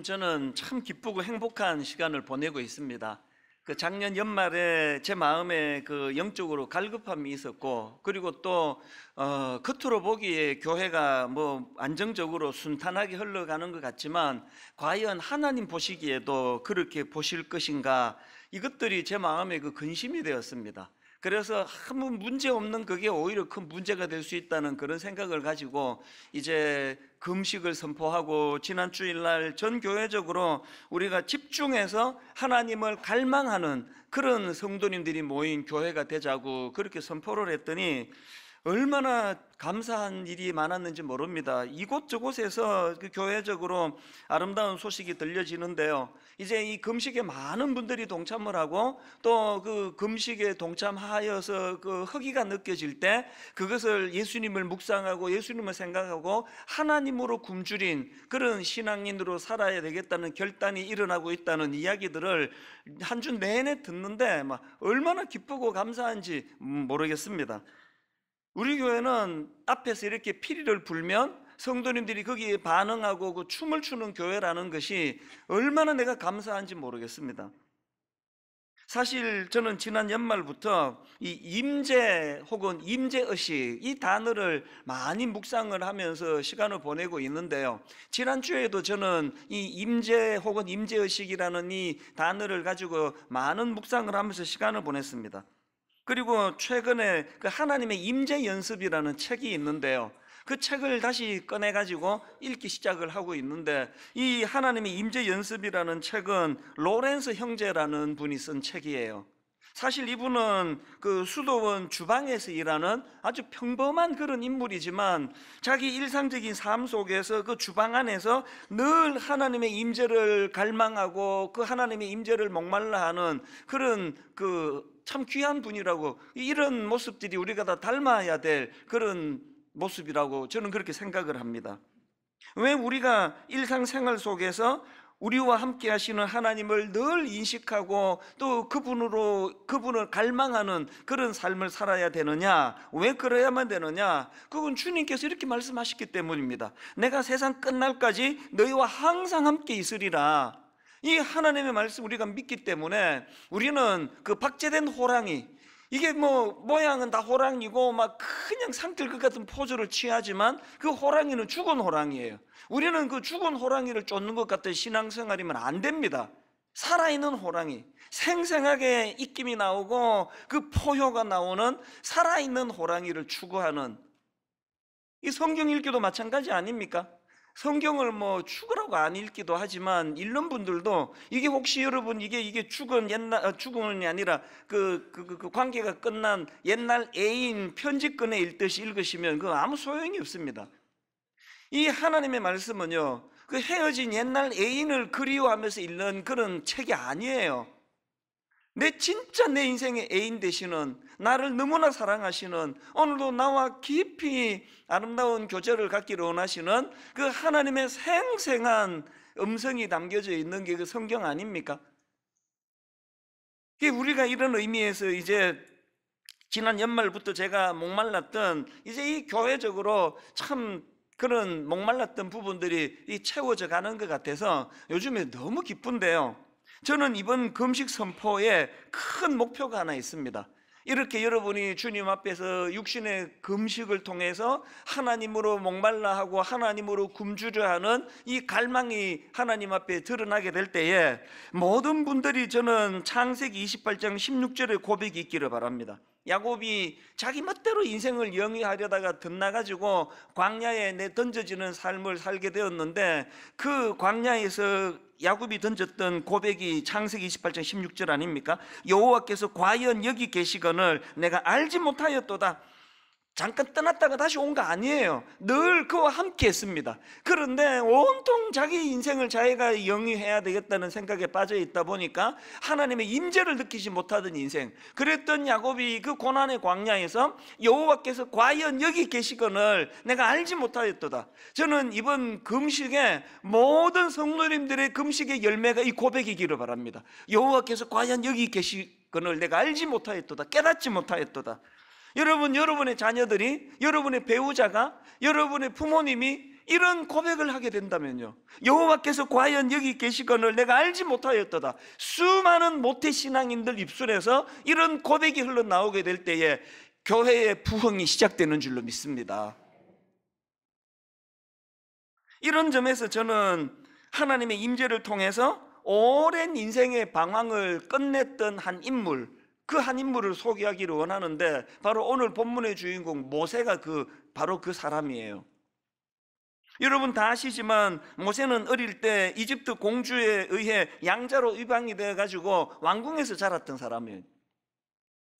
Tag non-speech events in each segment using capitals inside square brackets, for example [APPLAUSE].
요즘 저는 참 기쁘고 행복한 시간을 보내고 있습니다. 그 작년 연말에 제 마음에 그 영적으로 갈급함이 있었고 그리고 또 어, 겉으로 보기에 교회가 뭐 안정적으로 순탄하게 흘러가는 것 같지만 과연 하나님 보시기에도 그렇게 보실 것인가 이것들이 제 마음에 그 근심이 되었습니다. 그래서 아무 문제 없는 그게 오히려 큰 문제가 될 수 있다는 그런 생각을 가지고 이제 금식을 선포하고 지난 주일날 전 교회적으로 우리가 집중해서 하나님을 갈망하는 그런 성도님들이 모인 교회가 되자고 그렇게 선포를 했더니 얼마나 감사한 일이 많았는지 모릅니다. 이곳저곳에서 그 교회적으로 아름다운 소식이 들려지는데요. 이제 이 금식에 많은 분들이 동참을 하고 또 그 금식에 동참하여서 그 허기가 느껴질 때 그것을 예수님을 묵상하고 예수님을 생각하고 하나님으로 굶주린 그런 신앙인으로 살아야 되겠다는 결단이 일어나고 있다는 이야기들을 한 주 내내 듣는데 얼마나 기쁘고 감사한지 음, 모르겠습니다. 우리 교회는 앞에서 이렇게 피리를 불면 성도님들이 거기에 반응하고 그 춤을 추는 교회라는 것이 얼마나 내가 감사한지 모르겠습니다. 사실 저는 지난 연말부터 이임제 혹은 임제의식이 단어를 많이 묵상을 하면서 시간을 보내고 있는데요. 지난주에도 저는 이임제 혹은 임제의식이라는이 단어를 가지고 많은 묵상을 하면서 시간을 보냈습니다. 그리고 최근에 그 하나님의 임재 연습이라는 책이 있는데요. 그 책을 다시 꺼내 가지고 읽기 시작을 하고 있는데 이 하나님의 임재 연습이라는 책은 로렌스 형제라는 분이 쓴 책이에요. 사실 이분은 그 수도원 주방에서 일하는 아주 평범한 그런 인물이지만 자기 일상적인 삶 속에서 그 주방 안에서 늘 하나님의 임재를 갈망하고 그 하나님의 임재를 목말라 하는 그런 그참 귀한 분이라고 이런 모습들이 우리가 다 닮아야 될 그런 모습이라고 저는 그렇게 생각을 합니다. 왜 우리가 일상생활 속에서 우리와 함께 하시는 하나님을 늘 인식하고 또 그분으로 그분을 갈망하는 그런 삶을 살아야 되느냐? 왜 그래야만 되느냐? 그건 주님께서 이렇게 말씀하셨기 때문입니다. 내가 세상 끝날까지 너희와 항상 함께 있으리라. 이 하나님의 말씀 우리가 믿기 때문에 우리는 그 박제된 호랑이 이게 뭐 모양은 다 호랑이고 막 그냥 상들 것 같은 포즈를 취하지만 그 호랑이는 죽은 호랑이에요. 우리는 그 죽은 호랑이를 쫓는 것 같은 신앙생활이면 안 됩니다. 살아있는 호랑이, 생생하게 입김이 나오고 그 포효가 나오는 살아있는 호랑이를 추구하는 이 성경 읽기도 마찬가지 아닙니까? 성경을 뭐 죽으라고 안 읽기도 하지만 읽는 분들도 이게 혹시 여러분 이게 이게 죽은 옛날 어, 죽음이 아니라 그그 그, 그, 그 관계가 끝난 옛날 애인 편지권에 읽듯이 읽으시면 그 아무 소용이 없습니다. 이 하나님의 말씀은요. 그 헤어진 옛날 애인을 그리워하면서 읽는 그런 책이 아니에요. 내 진짜 내 인생의 애인 되시는 나를 너무나 사랑하시는 오늘도 나와 깊이 아름다운 교제를 갖기를 원하시는 그 하나님의 생생한 음성이 담겨져 있는 게 그 성경 아닙니까? 우리가 이런 의미에서 이제 지난 연말부터 제가 목말랐던 이제 이 교회적으로 참 그런 목말랐던 부분들이 채워져 가는 것 같아서 요즘에 너무 기쁜데요. 저는 이번 금식 선포에 큰 목표가 하나 있습니다. 이렇게 여러분이 주님 앞에서 육신의 금식을 통해서 하나님으로 목말라 하고 하나님으로 굶주려 하는 이 갈망이 하나님 앞에 드러나게 될 때에 모든 분들이 저는 창세기 28장 16절의 고백이 있기를 바랍니다. 야곱이 자기 멋대로 인생을 영위하려다가 덧나가지고 광야에 내 던져지는 삶을 살게 되었는데 그 광야에서 야곱이 던졌던 고백이 창세기 28장 16절 아닙니까? 여호와께서 과연 여기 계시거늘 내가 알지 못하였도다 잠깐 떠났다가 다시 온 거 아니에요. 늘 그와 함께 했습니다. 그런데 온통 자기 인생을 자기가 영위해야 되겠다는 생각에 빠져 있다 보니까 하나님의 임재를 느끼지 못하던 인생. 그랬던 야곱이 그 고난의 광야에서 여호와께서 과연 여기 계시거을 내가 알지 못하였도다. 저는 이번 금식에 모든 성도님들의 금식의 열매가 이 고백이기를 바랍니다. 여호와께서 과연 여기 계시거을 내가 알지 못하였도다. 깨닫지 못하였도다. 여러분, 여러분의 자녀들이, 여러분의 배우자가, 여러분의 부모님이 이런 고백을 하게 된다면요. 여호와께서 과연 여기 계시건을 내가 알지 못하였도다. 수많은 모태 신앙인들 입술에서 이런 고백이 흘러나오게 될 때에 교회의 부흥이 시작되는 줄로 믿습니다. 이런 점에서 저는 하나님의 임재를 통해서 오랜 인생의 방황을 끝냈던 한 인물 그한 인물을 소개하기를 원하는데 바로 오늘 본문의 주인공 모세가 그 바로 그 사람이에요. 여러분 다 아시지만 모세는 어릴 때 이집트 공주에 의해 양자로 입양이 되어 가지고 왕궁에서 자랐던 사람이에요.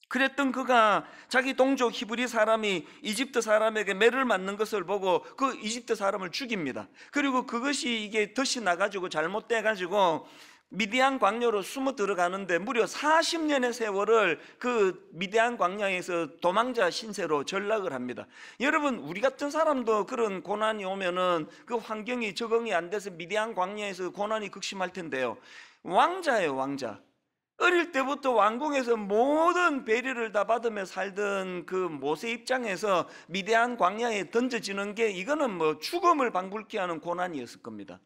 그랬던 그가 자기 동족 히브리 사람이 이집트 사람에게 매를 맞는 것을 보고 그 이집트 사람을 죽입니다. 그리고 그것이 이게 덫이 나가지고 잘못돼 가지고 미디안 광야로 숨어 들어가는데 무려 40년의 세월을 그 미디안 광야에서 도망자 신세로 전락을 합니다. 여러분 우리 같은 사람도 그런 고난이 오면은 그 환경이 적응이 안 돼서 미디안 광야에서 고난이 극심할 텐데요. 왕자예요, 왕자. 어릴 때부터 왕궁에서 모든 배려를 다 받으며 살던 그 모세 입장에서 미대한 광야에 던져지는 게 이거는 뭐 죽음을 방불케 하는 고난이었을 겁니다.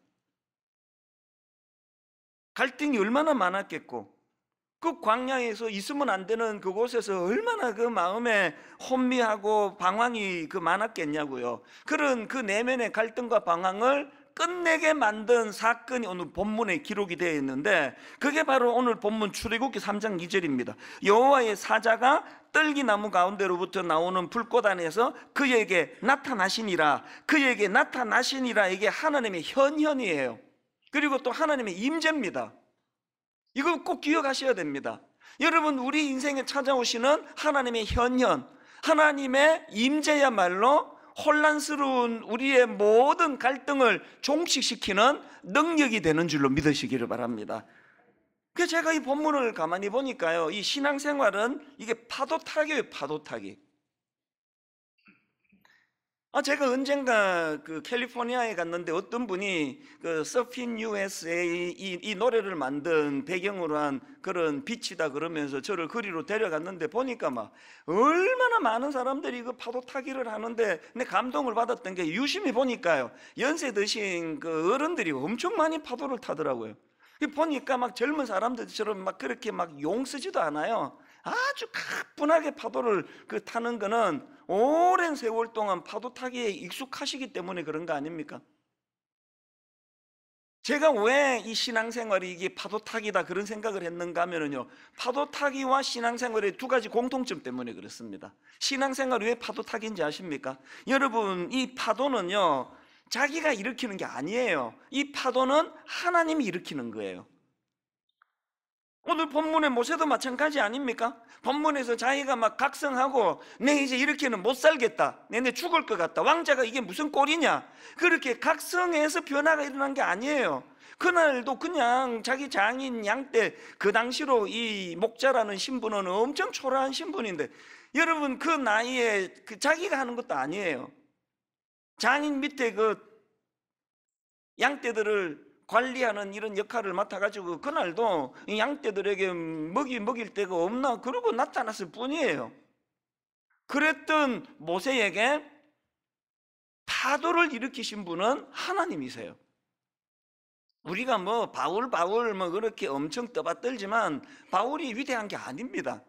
갈등이 얼마나 많았겠고 그 광야에서 있으면 안 되는 그곳에서 얼마나 그 마음에 혼미하고 방황이 그 많았겠냐고요. 그런 그 내면의 갈등과 방황을 끝내게 만든 사건이 오늘 본문에 기록이 되어 있는데 그게 바로 오늘 본문 출애굽기 3장 2절입니다. 여호와의 사자가 떨기나무 가운데로부터 나오는 불꽃 안에서 그에게 나타나시니라. 그에게 나타나시니라 이게 하나님의 현현이에요. 그리고 또 하나님의 임재입니다. 이걸 꼭 기억하셔야 됩니다. 여러분 우리 인생에 찾아오시는 하나님의 현현, 하나님의 임재야말로 혼란스러운 우리의 모든 갈등을 종식시키는 능력이 되는 줄로 믿으시기를 바랍니다. 제가 이 본문을 가만히 보니까요, 이 신앙생활은 이게 파도 타기예요, 파도 타기. 아, 제가 언젠가 그 캘리포니아에 갔는데 어떤 분이 그 서핑 USA 이, 이 노래를 만든 배경으로 한 그런 빛이다 그러면서 저를 그리로 데려갔는데 보니까 막 얼마나 많은 사람들이 그 파도 타기를 하는데 내 감동을 받았던 게 유심히 보니까요. 연세 드신 그 어른들이 엄청 많이 파도를 타더라고요. 그 보니까 막 젊은 사람들처럼 막 그렇게 막용 쓰지도 않아요. 아주 가뿐하게 파도를 그 타는 거는 오랜 세월 동안 파도 타기에 익숙하시기 때문에 그런 거 아닙니까? 제가 왜 이 신앙생활이 이게 파도 타기다 그런 생각을 했는가 하면요 파도 타기와 신앙생활의 두 가지 공통점 때문에 그렇습니다 신앙생활왜 파도 타기인지 아십니까? 여러분 이 파도는요 자기가 일으키는 게 아니에요 이 파도는 하나님이 일으키는 거예요 오늘 본문의 모세도 마찬가지 아닙니까? 본문에서 자기가 막 각성하고 내 이제 이렇게는 못 살겠다. 내내 죽을 것 같다. 왕자가 이게 무슨 꼴이냐? 그렇게 각성해서 변화가 일어난 게 아니에요. 그날도 그냥 자기 장인 양때그 당시로 이 목자라는 신분은 엄청 초라한 신분인데 여러분 그 나이에 그 자기가 하는 것도 아니에요. 장인 밑에 그 양떼들을 관리하는 이런 역할을 맡아가지고 그날도 양떼들에게 먹이 먹일 데가 없나 그러고 나타났을 뿐이에요. 그랬던 모세에게 파도를 일으키신 분은 하나님이세요. 우리가 뭐 바울 바울 뭐 그렇게 엄청 떠받들지만 바울이 위대한 게 아닙니다.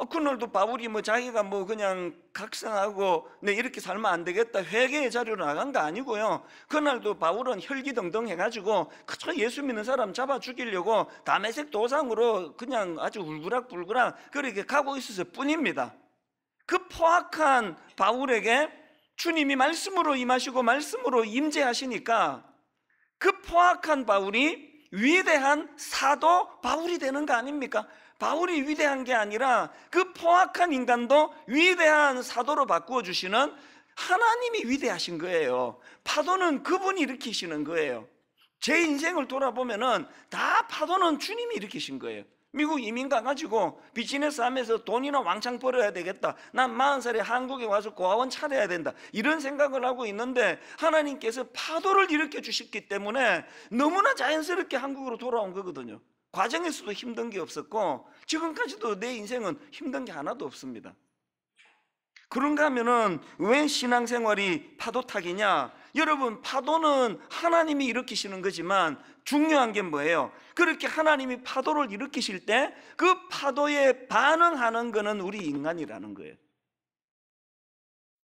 어, 그날도 바울이 뭐 자기가 뭐 그냥 각성하고 내 네, 이렇게 살면 안 되겠다 회개의 자리로 나간 거 아니고요. 그날도 바울은 혈기등등 해가지고 그저 예수 믿는 사람 잡아 죽이려고 담에색 도상으로 그냥 아주 울그락불그락 그렇게 가고 있었을 뿐입니다. 그 포악한 바울에게 주님이 말씀으로 임하시고 말씀으로 임재하시니까 그 포악한 바울이 위대한 사도 바울이 되는 거 아닙니까? 바울이 위대한 게 아니라 그 포악한 인간도 위대한 사도로 바꾸어 주시는 하나님이 위대하신 거예요. 파도는 그분이 일으키시는 거예요. 제 인생을 돌아보면은 다 파도는 주님이 일으키신 거예요. 미국 이민 가가지고 비즈니스 하면서 돈이나 왕창 벌어야 되겠다. 난 40살에 한국에 와서 고아원 차려야 된다. 이런 생각을 하고 있는데 하나님께서 파도를 일으켜 주셨기 때문에 너무나 자연스럽게 한국으로 돌아온 거거든요. 과정에서도 힘든 게 없었고 지금까지도 내 인생은 힘든 게 하나도 없습니다. 그런가 하면은 왜 신앙생활이 파도 타기냐? 여러분 파도는 하나님이 일으키시는 거지만 중요한 게 뭐예요? 그렇게 하나님이 파도를 일으키실 때 그 파도에 반응하는 거는 우리 인간이라는 거예요.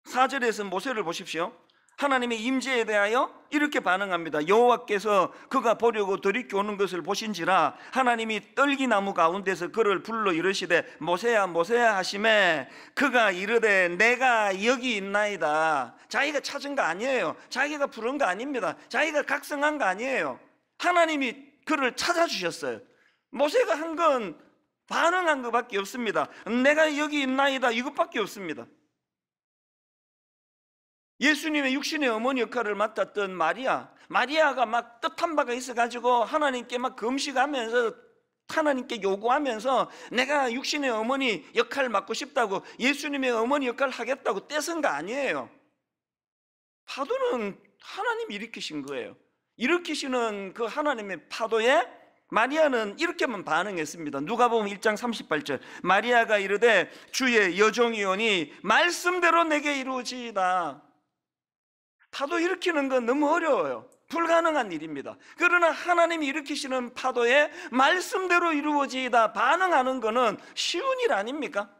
4절에서 모세를 보십시오. 하나님의 임재에 대하여 이렇게 반응합니다. 여호와께서 그가 보려고 들이켜오는 것을 보신지라 하나님이 떨기나무 가운데서 그를 불러 이르시되 모세야 모세야 하심에 그가 이르되 내가 여기 있나이다. 자기가 찾은 거 아니에요. 자기가 부른 거 아닙니다. 자기가 각성한 거 아니에요. 하나님이 그를 찾아주셨어요. 모세가 한 건 반응한 것밖에 없습니다. 내가 여기 있나이다 이것밖에 없습니다. 예수님의 육신의 어머니 역할을 맡았던 마리아 마리아가 막 뜻한 바가 있어가지고 하나님께 막 금식하면서 하나님께 요구하면서 내가 육신의 어머니 역할을 맡고 싶다고 예수님의 어머니 역할을 하겠다고 떼선거 아니에요 파도는 하나님이 일으키신 거예요 일으키시는 그 하나님의 파도에 마리아는 이렇게만 반응했습니다 누가 보면 1장 38절 마리아가 이르되 주의 여종이오니 말씀대로 내게 이루어지이다 파도 일으키는 건 너무 어려워요. 불가능한 일입니다. 그러나 하나님이 일으키시는 파도에 말씀대로 이루어지다 반응하는 것은 쉬운 일 아닙니까?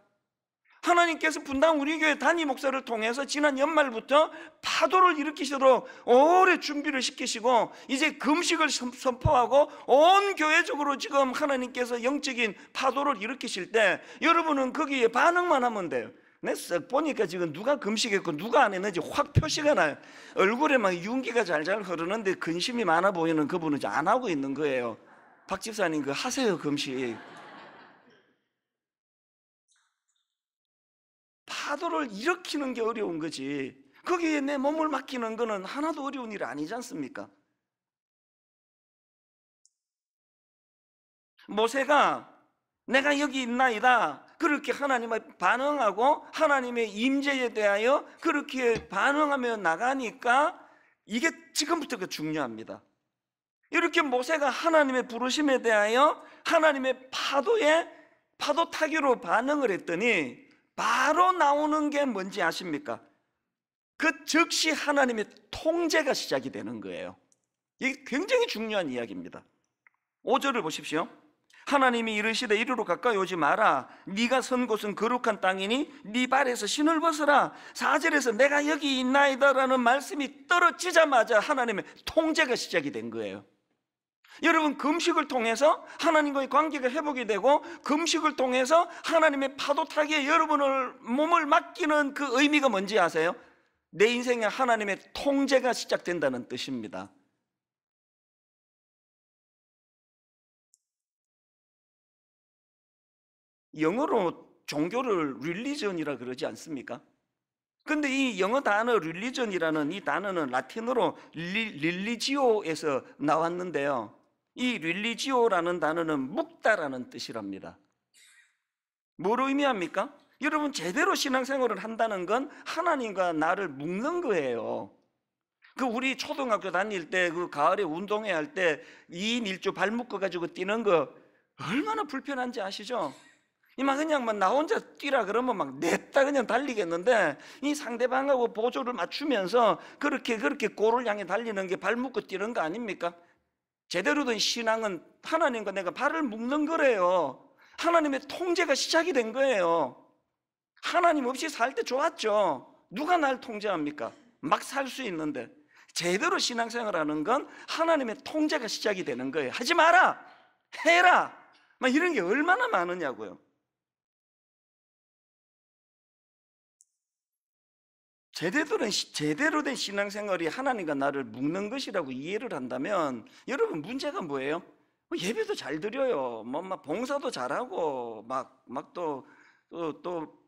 하나님께서 분당 우리 교회 단위 목사를 통해서 지난 연말부터 파도를 일으키시도록 오래 준비를 시키시고 이제 금식을 선포하고 온 교회적으로 지금 하나님께서 영적인 파도를 일으키실 때 여러분은 거기에 반응만 하면 돼요. 내쓱 보니까 지금 누가 금식했고 누가 안 했는지 확 표시가 나요. 얼굴에 막 윤기가 잘 잘 흐르는데 근심이 많아 보이는 그분은 안 하고 있는 거예요. 박 집사님 그 하세요 금식. 파도를 일으키는 게 어려운 거지. 거기에 내 몸을 맡기는 거는 하나도 어려운 일 아니지 않습니까? 모세가 내가 여기 있나이다. 그렇게 하나님의 반응하고 하나님의 임재에 대하여 그렇게 반응하며 나가니까 이게 지금부터가 그 중요합니다. 이렇게 모세가 하나님의 부르심에 대하여 하나님의 파도에 파도 타기로 반응을 했더니 바로 나오는 게 뭔지 아십니까? 그 즉시 하나님의 통제가 시작이 되는 거예요. 이게 굉장히 중요한 이야기입니다. 5절을 보십시오. 하나님이 이르시되 이리로 가까이 오지 마라 네가 선 곳은 거룩한 땅이니 네 발에서 신을 벗어라 사절에서 내가 여기 있나이다라는 말씀이 떨어지자마자 하나님의 통제가 시작이 된 거예요 여러분 금식을 통해서 하나님과의 관계가 회복이 되고 금식을 통해서 하나님의 파도 타기에 여러분을 몸을 맡기는 그 의미가 뭔지 아세요? 내 인생에 하나님의 통제가 시작된다는 뜻입니다 영어로 종교를 릴리전이라 그러지 않습니까? 근데 이 영어 단어 릴리전이라는 이 단어는 라틴어로 릴리지오에서 나왔는데요. 이 릴리지오라는 단어는 묵다라는 뜻이랍니다. 뭘 의미합니까? 여러분 제대로 신앙생활을 한다는 건 하나님과 나를 묶는 거예요. 그 우리 초등학교 다닐 때 그 가을에 운동회 할때 2인 1조 발 묶어 가지고 뛰는 거 얼마나 불편한지 아시죠? 이만 그냥 막나 뭐 혼자 뛰라 그러면 막 냈다 그냥 달리겠는데 이 상대방하고 보조를 맞추면서 그렇게 그렇게 골을 향해 달리는 게 발묶고 뛰는 거 아닙니까? 제대로 된 신앙은 하나님과 내가 발을 묶는 거래요. 하나님의 통제가 시작이 된 거예요. 하나님 없이 살 때 좋았죠. 누가 날 통제합니까? 막 살 수 있는데. 제대로 신앙생활 하는 건 하나님의 통제가 시작이 되는 거예요. 하지 마라! 해라! 막 이런 게 얼마나 많으냐고요. 제대로 된, 제대로 된 신앙생활이 하나님과 나를 묶는 것이라고 이해를 한다면 여러분 문제가 뭐예요? 뭐 예배도 잘 드려요. 뭐, 막 봉사도 잘하고 막 막 또또또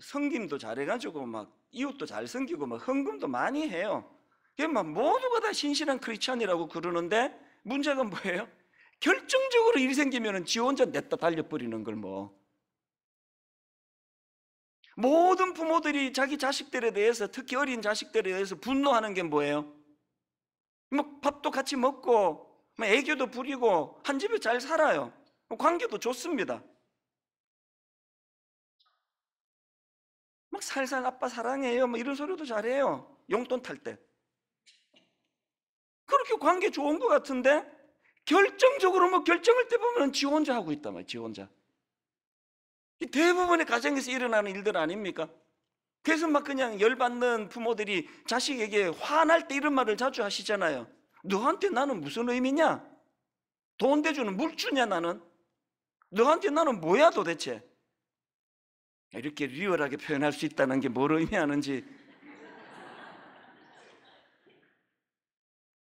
성김도 잘해가지고 막 이웃도 잘 섬기고 막 헌금도 많이 해요. 이막 모두가 다 신실한 크리스천이라고 그러는데 문제가 뭐예요? 결정적으로 일 생기면은 지 혼자 냈다 달려버리는 걸 뭐. 모든 부모들이 자기 자식들에 대해서 특히 어린 자식들에 대해서 분노하는 게 뭐예요? 뭐 밥도 같이 먹고 뭐 애교도 부리고 한 집에 잘 살아요. 뭐 관계도 좋습니다. 막 살살 아빠 사랑해요. 뭐 이런 소리도 잘해요. 용돈 탈 때. 그렇게 관계 좋은 것 같은데 결정적으로 뭐 결정할 때 보면 지 혼자 하고 있단 말이지 혼자. 대부분의 가정에서 일어나는 일들 아닙니까? 그래서 막 그냥 열받는 부모들이 자식에게 화날 때 이런 말을 자주 하시잖아요. 너한테 나는 무슨 의미냐? 돈 대주는 물주냐 나는? 너한테 나는 뭐야 도대체? 이렇게 리얼하게 표현할 수 있다는 게 뭘 의미하는지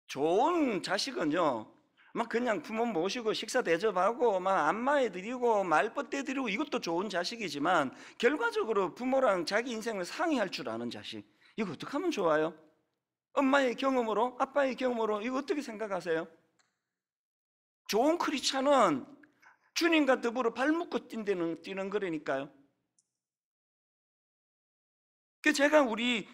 좋은 자식은요 막 그냥 부모 모시고 식사 대접하고 막 안마해 드리고 말벗대 드리고 이것도 좋은 자식이지만 결과적으로 부모랑 자기 인생을 상의할 줄 아는 자식 이거 어떻게 하면 좋아요? 엄마의 경험으로 아빠의 경험으로 이거 어떻게 생각하세요? 좋은 크리스천은 주님과 더불어 발묶고 뛴다는 뛰는 거라니까요. 그 제가 우리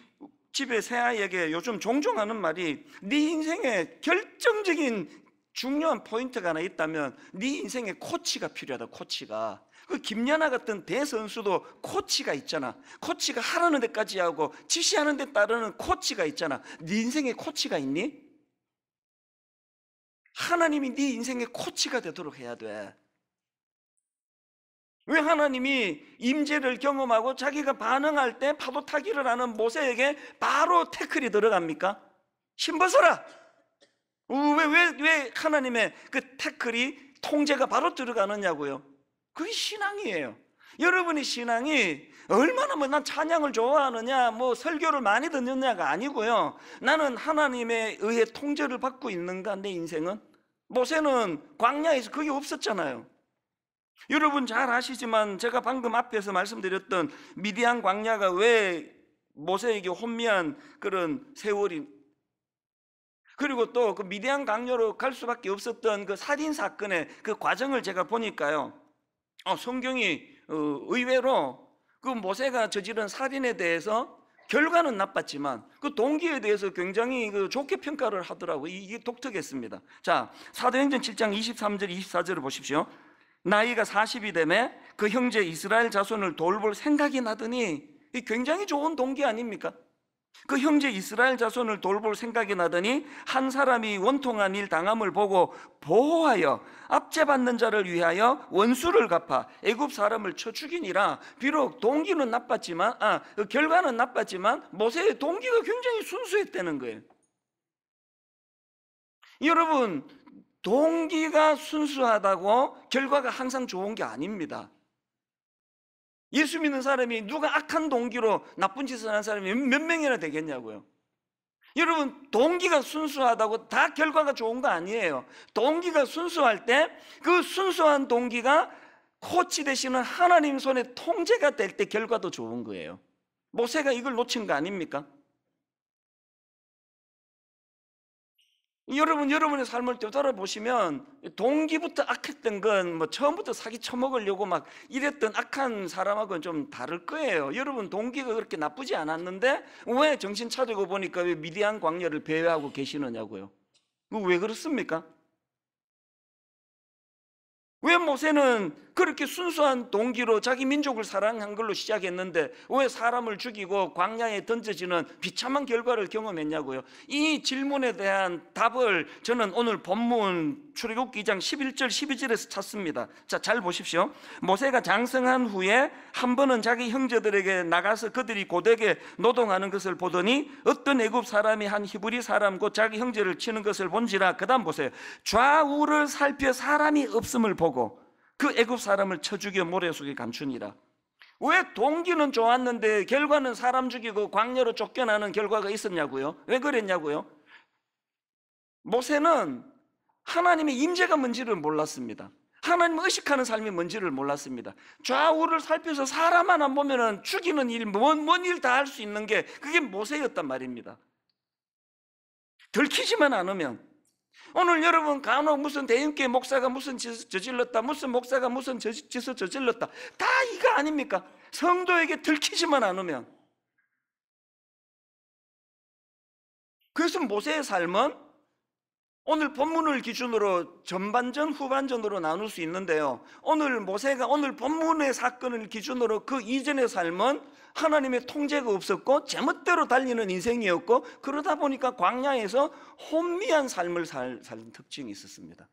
집에 새아이에게 요즘 종종 하는 말이 네 인생의 결정적인 중요한 포인트가 하나 있다면 네 인생에 코치가 필요하다 코치가 그 김연아 같은 대선수도 코치가 있잖아 코치가 하라는 데까지 하고 지시하는 데 따르는 코치가 있잖아 네 인생에 코치가 있니? 하나님이 네 인생의 코치가 되도록 해야 돼왜 하나님이 임재를 경험하고 자기가 반응할 때 파도 타기를 하는 모세에게 바로 태클이 들어갑니까? 힘벗어라 왜, 왜, 왜 하나님의 그 태클이 통제가 바로 들어가느냐고요. 그게 신앙이에요. 여러분의 신앙이 얼마나 뭐 난 찬양을 좋아하느냐, 뭐 설교를 많이 듣느냐가 아니고요. 나는 하나님의 의해 통제를 받고 있는가, 내 인생은? 모세는 광야에서 그게 없었잖아요. 여러분 잘 아시지만 제가 방금 앞에서 말씀드렸던 미디안 광야가 왜 모세에게 혼미한 그런 세월이 그리고 또 그 미대한 강요로 갈 수밖에 없었던 그 살인 사건의 그 과정을 제가 보니까요. 어, 성경이 어, 의외로 그 모세가 저지른 살인에 대해서 결과는 나빴지만 그 동기에 대해서 굉장히 그 좋게 평가를 하더라고요. 이게 독특했습니다. 자, 사도행전 7장 23절 24절을 보십시오. 나이가 40이 되매 그 형제 이스라엘 자손을 돌볼 생각이 나더니 굉장히 좋은 동기 아닙니까? 그 형제 이스라엘 자손을 돌볼 생각이 나더니 한 사람이 원통한 일 당함을 보고 보호하여 압제받는 자를 위하여 원수를 갚아 애굽 사람을 쳐 죽이니라 비록 동기는 나빴지만 아 그 결과는 나빴지만 모세의 동기가 굉장히 순수했다는 거예요. 여러분 동기가 순수하다고 결과가 항상 좋은 게 아닙니다. 예수 믿는 사람이 누가 악한 동기로 나쁜 짓을 한 사람이 몇 명이나 되겠냐고요. 여러분 동기가 순수하다고 다 결과가 좋은 거 아니에요. 동기가 순수할 때 그 순수한 동기가 코치 되시는 하나님 손에 통제가 될 때 결과도 좋은 거예요. 모세가 이걸 놓친 거 아닙니까? 여러분 여러분의 삶을 되돌아보시면 동기부터 악했던 건 뭐 처음부터 사기 쳐먹으려고 막 이랬던 악한 사람하고는 좀 다를 거예요 여러분 동기가 그렇게 나쁘지 않았는데 왜 정신 차리고 보니까 왜 미디안 광녀를 배회하고 계시느냐고요 뭐 왜 그렇습니까? 왜 모세는 그렇게 순수한 동기로 자기 민족을 사랑한 걸로 시작했는데 왜 사람을 죽이고 광야에 던져지는 비참한 결과를 경험했냐고요. 이 질문에 대한 답을 저는 오늘 본문 출애굽기 2장 11절 12절에서 찾습니다. 자, 잘 보십시오. 모세가 장성한 후에 한 번은 자기 형제들에게 나가서 그들이 고되게 노동하는 것을 보더니 어떤 애굽 사람이 한 히브리 사람 곧 자기 형제를 치는 것을 본지라 그다음 보세요. 좌우를 살펴 사람이 없음을 보고 그 애굽 사람을 쳐 죽여 모래 속에 감추니라. 왜 동기는 좋았는데 결과는 사람 죽이고 광녀로 쫓겨나는 결과가 있었냐고요? 왜 그랬냐고요? 모세는 하나님의 임재가 뭔지를 몰랐습니다. 하나님 의식하는 삶이 뭔지를 몰랐습니다. 좌우를 살펴서 사람 하나 보면은 죽이는 일, 뭔, 뭔 일 다 할 수 있는 게 그게 모세였단 말입니다. 들키지만 않으면 오늘 여러분 간혹 무슨 대형교회 목사가 무슨 짓을 저질렀다 무슨 목사가 무슨 짓을 저질렀다 다 이거 아닙니까? 성도에게 들키지만 않으면 그래서 모세의 삶은 오늘 본문을 기준으로 전반전, 후반전으로 나눌 수 있는데요. 오늘 모세가 오늘 본문의 사건을 기준으로 그 이전의 삶은 하나님의 통제가 없었고 제멋대로 달리는 인생이었고 그러다 보니까 광야에서 혼미한 삶을 살, 살 특징이 있었습니다.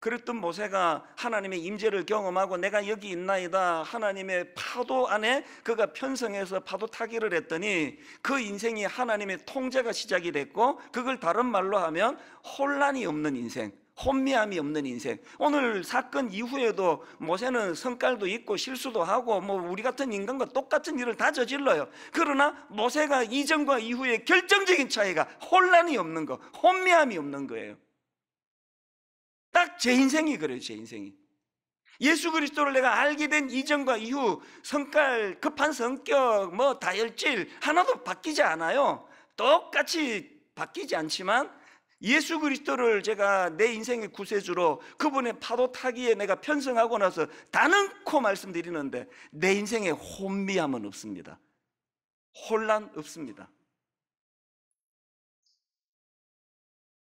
그랬던 모세가 하나님의 임재를 경험하고 내가 여기 있나이다 하나님의 파도 안에 그가 편성해서 파도 타기를 했더니 그 인생이 하나님의 통제가 시작이 됐고 그걸 다른 말로 하면 혼란이 없는 인생 혼미함이 없는 인생. 오늘 사건 이후에도 모세는 성깔도 있고 실수도 하고 뭐 우리 같은 인간과 똑같은 일을 다 저질러요. 그러나 모세가 이전과 이후에 결정적인 차이가 혼란이 없는 거, 혼미함이 없는 거예요. 딱제 인생이 그래요, 제 인생이. 예수 그리스도를 내가 알게 된 이전과 이후 성깔, 급한 성격, 뭐 다혈질 하나도 바뀌지 않아요. 똑같이 바뀌지 않지만 예수 그리스도를 제가 내 인생의 구세주로 그분의 파도 타기에 내가 편성하고 나서 단언코 말씀드리는데 내 인생에 혼미함은 없습니다. 혼란 없습니다.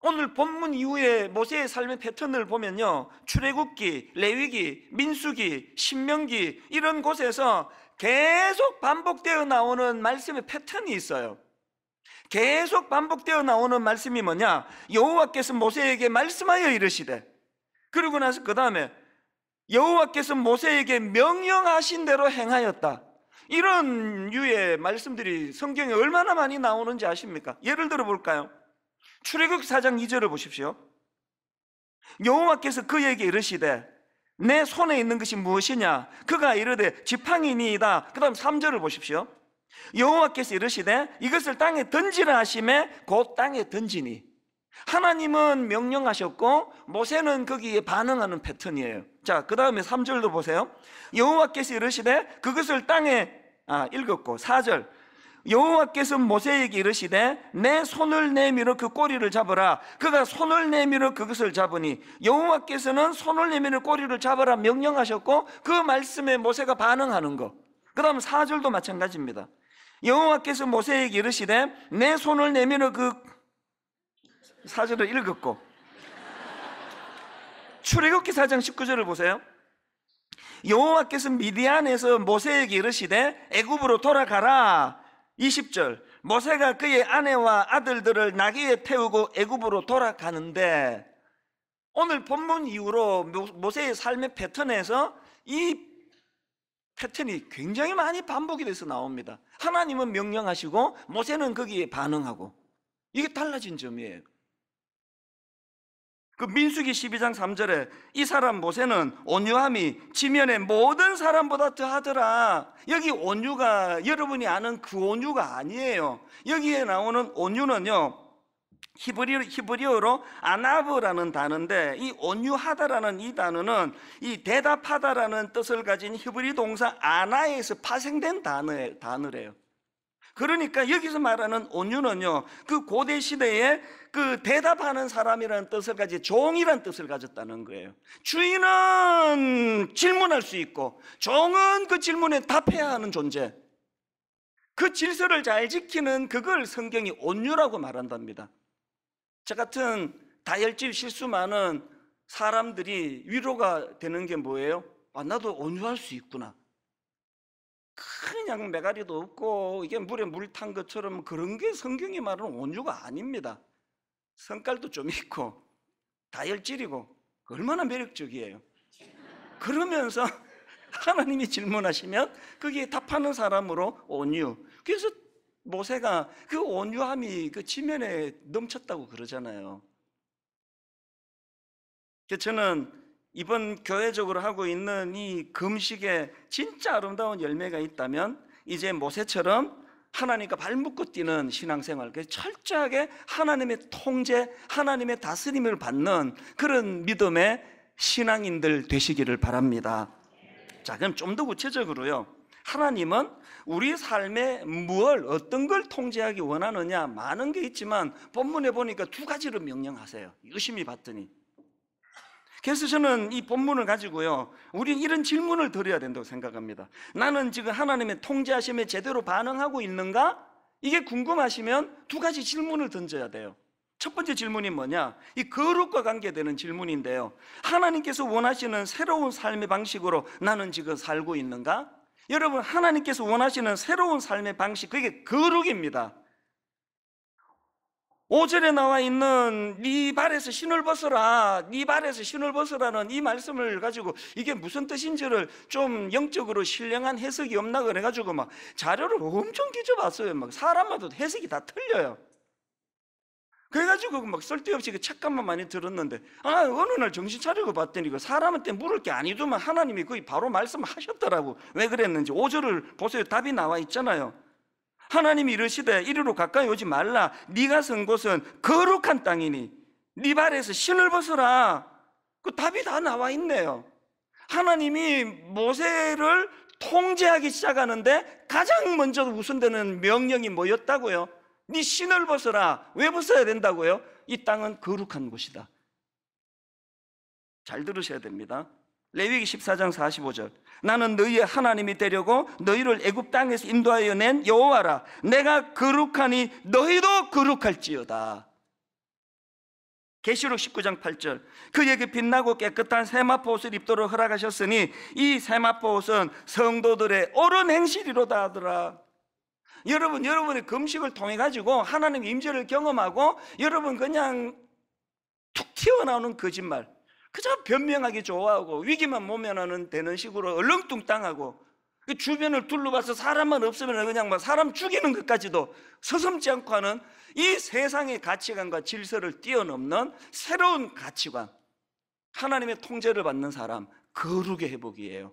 오늘 본문 이후에 모세의 삶의 패턴을 보면요. 출애굽기, 레위기, 민수기, 신명기 이런 곳에서 계속 반복되어 나오는 말씀의 패턴이 있어요. 계속 반복되어 나오는 말씀이 뭐냐? 여호와께서 모세에게 말씀하여 이르시되 그러고 나서 그 다음에 여호와께서 모세에게 명령하신 대로 행하였다. 이런 유의 말씀들이 성경에 얼마나 많이 나오는지 아십니까? 예를 들어 볼까요? 출애굽 4장 2절을 보십시오. 여호와께서 그에게 이르시되 내 손에 있는 것이 무엇이냐? 그가 이르되 지팡이니이다. 그다음 3절을 보십시오. 여호와께서 이르시되 이것을 땅에 던지라 하심에 곧 땅에 던지니 하나님은 명령하셨고 모세는 거기에 반응하는 패턴이에요. 자, 그다음에 3절도 보세요. 여호와께서 이르시되 그것을 땅에 아, 읽었고 4절 여호와께서 모세에게 이르시되 내 손을 내밀어 그 꼬리를 잡으라 그가 손을 내밀어 그것을 잡으니 여호와께서는 손을 내밀어 꼬리를 잡으라 명령하셨고 그 말씀에 모세가 반응하는 거그 다음 4절도 마찬가지입니다 여호와께서 모세에게 이르시되 내 손을 내밀어 그 4절을 읽었고 출애굽기 4장 19절을 보세요 여호와께서 미디안에서 모세에게 이르시되 애굽으로 돌아가라 20절 모세가 그의 아내와 아들들을 나귀에 태우고 애굽으로 돌아가는데 오늘 본문 이후로 모세의 삶의 패턴에서 이 패턴이 굉장히 많이 반복이 돼서 나옵니다 하나님은 명령하시고 모세는 거기에 반응하고 이게 달라진 점이에요 그 민수기 12장 3절에 이 사람 모세는 온유함이 지면에 모든 사람보다 더하더라. 여기 온유가 여러분이 아는 그 온유가 아니에요. 여기에 나오는 온유는요. 히브리어, 히브리어로 아나브라는 단어인데 이 온유하다라는 이 단어는 이 대답하다라는 뜻을 가진 히브리 동사 아나에서 파생된 단어, 단어래요. 그러니까 여기서 말하는 온유는요, 그 고대 시대에 그 대답하는 사람이라는 뜻을가지 종이란 뜻을 가졌다는 거예요. 주인은 질문할 수 있고, 종은 그 질문에 답해야 하는 존재. 그 질서를 잘 지키는 그걸 성경이 온유라고 말한답니다. 저 같은 다혈질 실수 많은 사람들이 위로가 되는 게 뭐예요? 아, 나도 온유할 수 있구나. 그냥 메가리도 없고 이게 물에 물 탄 것처럼 그런 게 성경이 말하는 온유가 아닙니다. 성깔도 좀 있고 다혈질이고 얼마나 매력적이에요. 그러면서 [LAUGHS] 하나님이 질문하시면 거기에 답하는 사람으로 온유. 그래서 모세가 그 온유함이 그 지면에 넘쳤다고 그러잖아요. 저는 이번 교회적으로 하고 있는 이 금식에 진짜 아름다운 열매가 있다면 이제 모세처럼 하나님과 발묶고 뛰는 신앙생활, 철저하게 하나님의 통제, 하나님의 다스림을 받는 그런 믿음의 신앙인들 되시기를 바랍니다. 자, 그럼 좀 더 구체적으로요. 하나님은 우리 삶에 무엇, 어떤 걸 통제하기 원하느냐, 많은 게 있지만, 본문에 보니까 두 가지를 명령하세요. 유심히 봤더니. 그래서 저는 이 본문을 가지고요, 우린 이런 질문을 드려야 된다고 생각합니다. 나는 지금 하나님의 통제하심에 제대로 반응하고 있는가? 이게 궁금하시면 두 가지 질문을 던져야 돼요. 첫 번째 질문이 뭐냐? 이 거룩과 관계되는 질문인데요. 하나님께서 원하시는 새로운 삶의 방식으로 나는 지금 살고 있는가? 여러분, 하나님께서 원하시는 새로운 삶의 방식, 그게 거룩입니다. 오절에 나와 있는 네 발에서 신을 벗어라 네 발에서 신을 벗어라는 이 말씀을 가지고 이게 무슨 뜻인지를 좀 영적으로 신령한 해석이 없나 그래가지고 막 자료를 엄청 뒤져봤어요 막 사람마다 해석이 다 틀려요 그래가지고 막 쓸데없이 그 착각만 많이 들었는데 아 어느 날 정신 차리고 봤더니 그 사람한테 물을 게 아니더만 하나님이 거의 바로 말씀하셨더라고 왜 그랬는지 오절을 보세요 답이 나와 있잖아요 하나님이 이르시되 이리로 가까이 오지 말라 네가 선 곳은 거룩한 땅이니 네 발에서 신을 벗어라 그 답이 다 나와 있네요 하나님이 모세를 통제하기 시작하는데 가장 먼저 우선되는 명령이 뭐였다고요? 네 신을 벗어라 왜 벗어야 된다고요? 이 땅은 거룩한 곳이다 잘 들으셔야 됩니다 레위기 14장 45절 나는 너희의 하나님이 되려고 너희를 애굽 땅에서 인도하여 낸 여호와라 내가 거룩하니 너희도 거룩할지어다 계시록 19장 8절 그에게 빛나고 깨끗한 세마포 옷을 입도록 허락하셨으니 이 세마포 옷은 성도들의 옳은 행실이로다 하더라 여러분 여러분의 금식을 통해 가지고 하나님의 임재를 경험하고 여러분 그냥 툭 튀어나오는 거짓말 그저 변명하기 좋아하고 위기만 모면하는 되는 식으로 얼렁뚱땅하고 그 주변을 둘러봐서 사람만 없으면 그냥 막 뭐 사람 죽이는 것까지도 서슴지 않고 하는 이 세상의 가치관과 질서를 뛰어넘는 새로운 가치관 하나님의 통제를 받는 사람 거룩의 회복이에요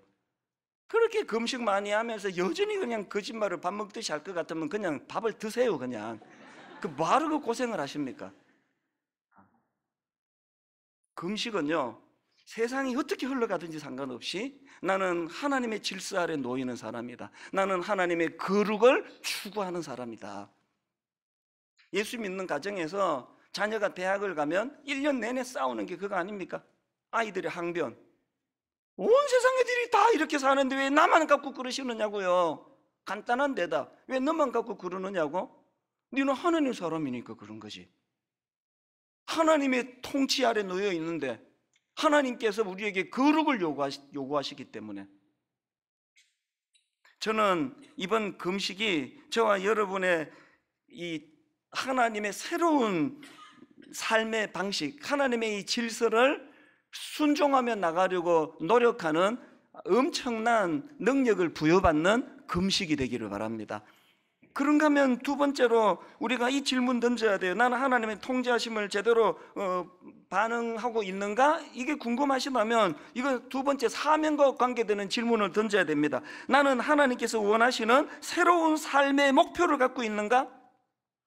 그렇게 금식 많이 하면서 여전히 그냥 거짓말을 밥 먹듯이 할 것 같으면 그냥 밥을 드세요 그냥 그 뭐하러 그 고생을 하십니까? 금식은요, 세상이 어떻게 흘러가든지 상관없이 나는 하나님의 질서 아래 놓이는 사람이다. 나는 하나님의 거룩을 추구하는 사람이다. 예수 믿는 가정에서 자녀가 대학을 가면 1년 내내 싸우는 게 그거 아닙니까? 아이들의 항변. 온 세상 애들이 다 이렇게 사는데 왜 나만 갖고 그러시느냐고요. 간단한 대답. 왜 너만 갖고 그러느냐고? 너는 하나님 사람이니까 그런 거지. 하나님의 통치 아래 놓여 있는데 하나님께서 우리에게 거룩을 요구하시, 요구하시기 때문에 저는 이번 금식이 저와 여러분의 이 하나님의 새로운 삶의 방식, 하나님의 이 질서를 순종하며 나가려고 노력하는 엄청난 능력을 부여받는 금식이 되기를 바랍니다. 그런가 하면 두 번째로 우리가 이 질문 던져야 돼요. 나는 하나님의 통제하심을 제대로 어, 반응하고 있는가? 이게 궁금하시다면 이거 두 번째 사명과 관계되는 질문을 던져야 됩니다. 나는 하나님께서 원하시는 새로운 삶의 목표를 갖고 있는가?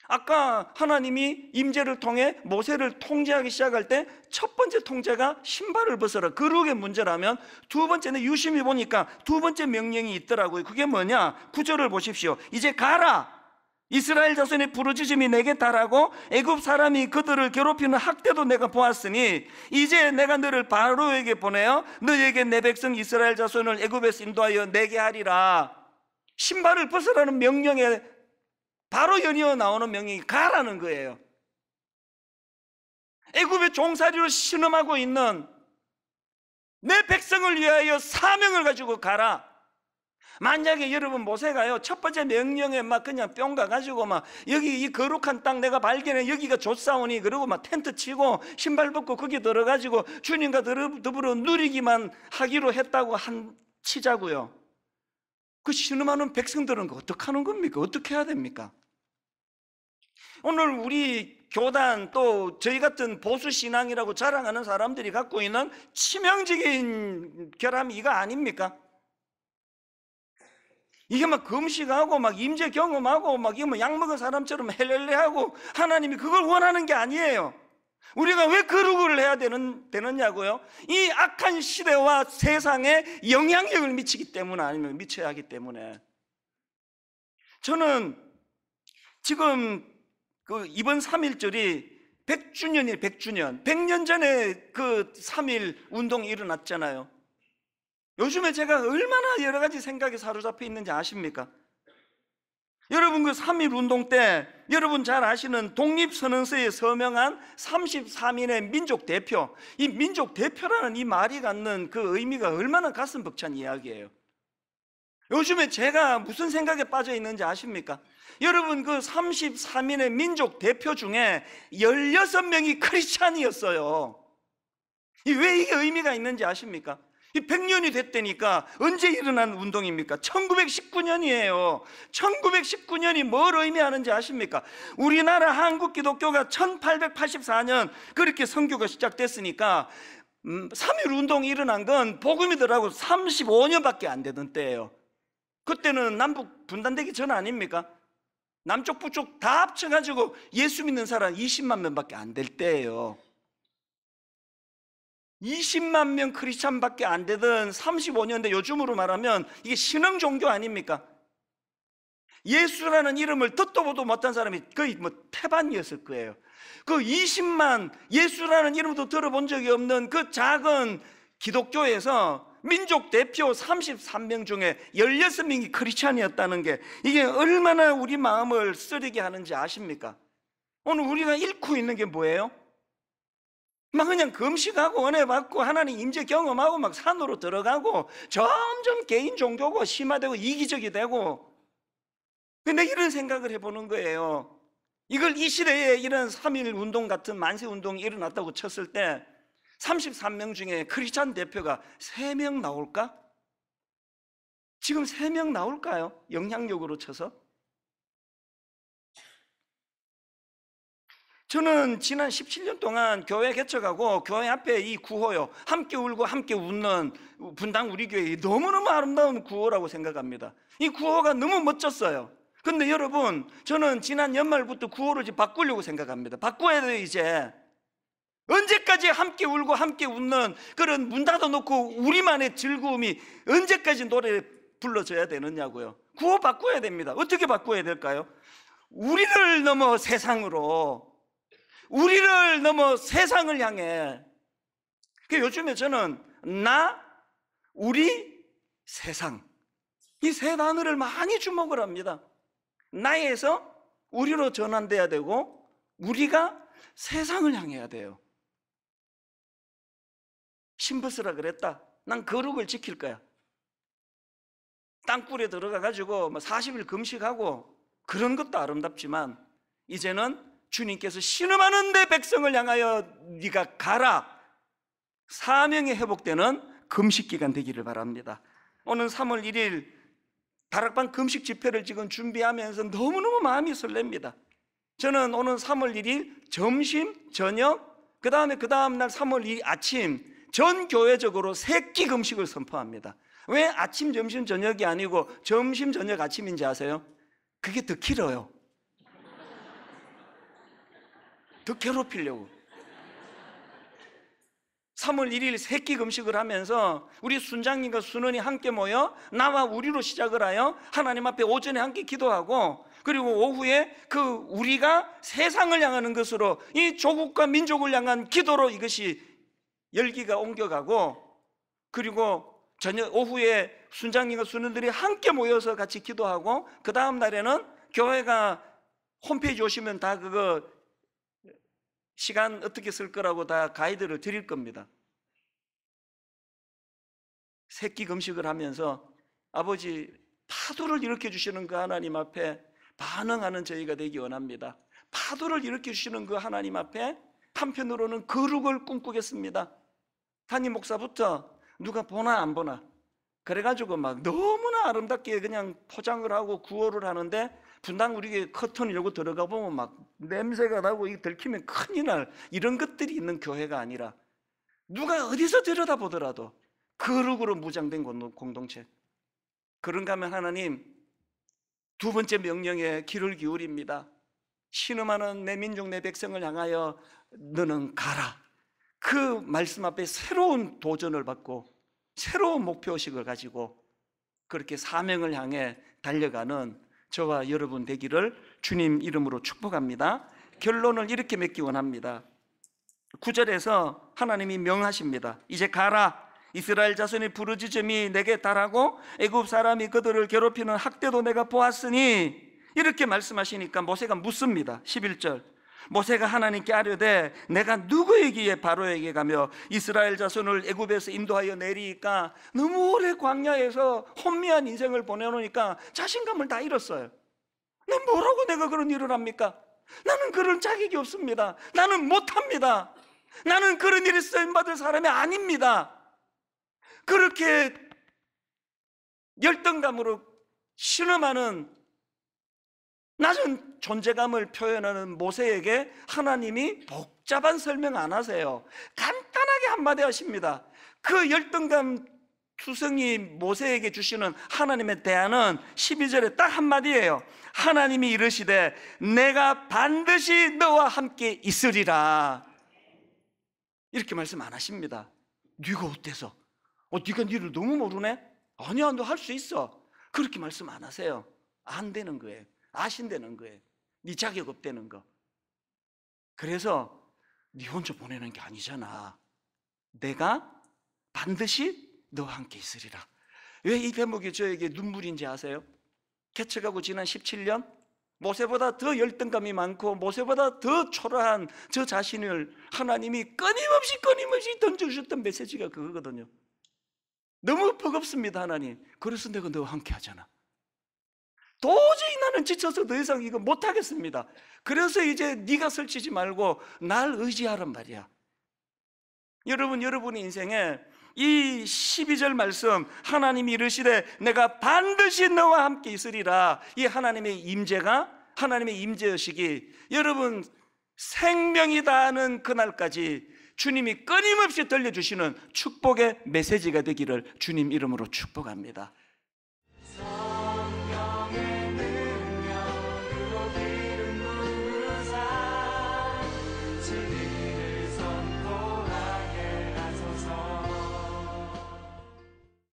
아까 하나님이 임재를 통해 모세를 통제하기 시작할 때 첫 번째 통제가 신발을 벗어라 그룹의 문제라면 두 번째는 유심히 보니까 두 번째 명령이 있더라고요 그게 뭐냐? 구절을 보십시오 이제 가라 이스라엘 자손의 부르짖음이 내게 달하고 애굽 사람이 그들을 괴롭히는 학대도 내가 보았으니 이제 내가 너를 바로에게 보내어 너에게 내 백성 이스라엘 자손을 애굽에서 인도하여 내게 하리라 신발을 벗으라는 명령에 바로 연이어 나오는 명령이 가라는 거예요. 애굽의 종살이로 신음하고 있는 내 백성을 위하여 사명을 가지고 가라. 만약에 여러분 모세가요 첫 번째 명령에 막 그냥 뿅 가가지고 막 여기 이 거룩한 땅 내가 발견해 여기가 좋사오니 그러고 막 텐트 치고 신발 벗고 거기 들어가지고 주님과 더불어 누리기만 하기로 했다고 한 치자고요 그 신음하는 백성들은 어떻게 하는 겁니까? 어떻게 해야 됩니까? 오늘 우리 교단 또 저희 같은 보수 신앙이라고 자랑하는 사람들이 갖고 있는 치명적인 결함이 이거 아닙니까? 이게 막 금식하고 막 임재 경험하고 막 이거 뭐 약 먹은 사람처럼 헬렐레하고 하나님이 그걸 원하는 게 아니에요. 우리가 왜 그루그를 해야 되는, 되느냐고요? 이 악한 시대와 세상에 영향력을 미치기 때문 아니면 미쳐야 하기 때문에 저는 지금 그 이번 3.1절이 100주년이에요, 100주년. 100년 전에 그3.1 운동이 일어났잖아요. 요즘에 제가 얼마나 여러 가지 생각에 사로잡혀 있는지 아십니까? 여러분 그3.1 운동 때 여러분 잘 아시는 독립선언서에 서명한 33인의 민족 대표, 이 민족 대표라는 이 말이 갖는 그 의미가 얼마나 가슴 벅찬 이야기예요. 요즘에 제가 무슨 생각에 빠져 있는지 아십니까? 여러분 그 33인의 민족 대표 중에 16명이 [LAUGHS] 크리스찬이었어요. 왜 이게 의미가 있는지 아십니까? 100년이 됐다니까 언제 일어난 운동입니까? 1919년이에요. 1919년이 뭘 의미하는지 아십니까? 우리나라 한국 기독교가 1884년 그렇게 선교가 시작됐으니까 3.1 음, 운동이 일어난 건 복음이더라고 35년밖에 안 되던 때예요. 그때는 남북 분단되기 전 아닙니까? 남쪽 북쪽 다 합쳐가지고 예수 믿는 사람 20만 명밖에 안 될 때예요 20만 명 크리스찬밖에 안 되던 35년대 요즘으로 말하면 이게 신흥 종교 아닙니까? 예수라는 이름을 듣도 보도 못한 사람이 거의 뭐 태반이었을 거예요. 그 20만 예수라는 이름도 들어본 적이 없는 그 작은 기독교에서 민족 대표 33명 중에 16명이 크리스찬이었다는 게 이게 얼마나 우리 마음을 쓰리게 하는지 아십니까? 오늘 우리가 잃고 있는 게 뭐예요? 막 그냥 금식하고 은혜 받고 하나님 임재 경험하고 막 산으로 들어가고 점점 개인 종교고 심화되고 이기적이 되고 근데 이런 생각을 해보는 거예요 이걸 이 시대에 이런 3.1 운동 같은 만세 운동이 일어났다고 쳤을 때 33명 중에 크리스찬 대표가 3명 나올까? 지금 3명 나올까요? 영향력으로 쳐서? 저는 지난 17년 동안 교회 개척하고 교회 앞에 이 구호요 함께 울고 함께 웃는 분당 우리 교회 너무너무 아름다운 구호라고 생각합니다 이 구호가 너무 멋졌어요 근데 여러분 저는 지난 연말부터 구호를 바꾸려고 생각합니다 바꿔야 돼요 이제 언제까지 함께 울고 함께 웃는 그런 문 닫아놓고 우리만의 즐거움이 언제까지 노래 불러줘야 되느냐고요. 구호 바꿔야 됩니다. 어떻게 바꿔야 될까요? 우리를 넘어 세상으로, 우리를 넘어 세상을 향해. 그 요즘에 저는 나, 우리, 세상. 이 세 단어를 많이 주목을 합니다. 나에서 우리로 전환돼야 되고, 우리가 세상을 향해야 돼요. 침벗으라 그랬다. 난 거룩을 지킬 거야. 땅굴에 들어가 가지고 40일 뭐 금식하고 그런 것도 아름답지만 이제는 주님께서 신음하는 데 백성을 향하여 네가 가라. 사명이 회복되는 금식 기간 되기를 바랍니다. 오늘 3월 1일 다락방 금식 집회를 지금 준비하면서 너무너무 마음이 설렙니다. 저는 오늘 3월 1일 점심, 저녁, 그 다음에 그 다음날 3월 2일 아침 전 교회적으로 새끼 금식을 선포합니다. 왜 아침, 점심, 저녁이 아니고 점심, 저녁, 아침인지 아세요? 그게 더 길어요. 더 괴롭히려고. 3월 1일 새끼 금식을 하면서 우리 순장님과 순원이 함께 모여 나와 우리로 시작을 하여 하나님 앞에 오전에 함께 기도하고 그리고 오후에 그 우리가 세상을 향하는 것으로 이 조국과 민족을 향한 기도로 이것이 열기가 옮겨가고 그리고 저녁 오후에 순장님과 수녀들이 함께 모여서 같이 기도하고 그 다음 날에는 교회가 홈페이지 오시면 다 그거 시간 어떻게 쓸 거라고 다 가이드를 드릴 겁니다. 새끼 금식을 하면서 아버지 파도를 일으켜 주시는 그 하나님 앞에 반응하는 저희가 되기 원합니다. 파도를 일으켜 주시는 그 하나님 앞에 한편으로는 거룩을 꿈꾸겠습니다. 담임 목사부터 누가 보나 안 보나 그래가지고 막 너무나 아름답게 그냥 포장을 하고 구호를 하는데 분당 우리게 커튼을 열고 들어가 보면 막 냄새가 나고 이 들키면 큰일 날 이런 것들이 있는 교회가 아니라 누가 어디서 들여다보더라도 그룹으로 무장된 공동체 그런가 하면 하나님 두 번째 명령에 귀를 기울입니다 신음하는 내 민족 내 백성을 향하여 너는 가라 그 말씀 앞에 새로운 도전을 받고 새로운 목표식을 가지고 그렇게 사명을 향해 달려가는 저와 여러분 되기를 주님 이름으로 축복합니다. 결론을 이렇게 맺기 원합니다. 9절에서 하나님이 명하십니다. 이제 가라. 이스라엘 자손이 부르짖음이 내게 달하고 애굽 사람이 그들을 괴롭히는 학대도 내가 보았으니 이렇게 말씀하시니까 모세가 묻습니다. 11절. 모세가 하나님께 아뢰되 내가 누구에게 바로에게 가며 이스라엘 자손을 애굽에서 인도하여 내리니까 너무 오래 광야에서 혼미한 인생을 보내놓으니까 자신감을 다 잃었어요. 난 뭐라고 내가 그런 일을 합니까? 나는 그런 자격이 없습니다. 나는 못합니다. 나는 그런 일에 쓰임받을 사람이 아닙니다. 그렇게 열등감으로 신음하는 낮은 존재감을 표현하는 모세에게 하나님이 복잡한 설명 안 하세요. 간단하게 한마디 하십니다. 그 열등감 투성이 모세에게 주시는 하나님의 대안은 12절에 딱 한마디예요. 하나님이 이르시되 내가 반드시 너와 함께 있으리라. 이렇게 말씀 안 하십니다. 네가 어때서? 어, 네가 니를 너무 모르네? 아니야, 너 할 수 있어. 그렇게 말씀 안 하세요. 안 되는 거예요. 아신되는 거예요. 네 자격 없다는 거. 그래서 네 혼자 보내는 게 아니잖아. 내가 반드시 너와 함께 있으리라. 왜이 대목이 저에게 눈물인지 아세요? 개척하고 지난 17년 모세보다 더 열등감이 많고 모세보다 더 초라한 저 자신을 하나님이 끊임없이 끊임없이 던져주셨던 메시지가 그거거든요. 너무 버겁습니다, 하나님. 그래서 내가 너와 함께 하잖아. 도저히 나는 지쳐서 더 이상 이거 못하겠습니다. 그래서 이제 네가 설치지 말고 날 의지하란 말이야. 여러분, 여러분의 인생에 이 12절 말씀 하나님이 이르시되 내가 반드시 너와 함께 있으리라 이 하나님의 임재가 하나님의 임재 의식이 여러분 생명이 다하는 그날까지 주님이 끊임없이 들려주시는 축복의 메시지가 되기를 주님 이름으로 축복합니다.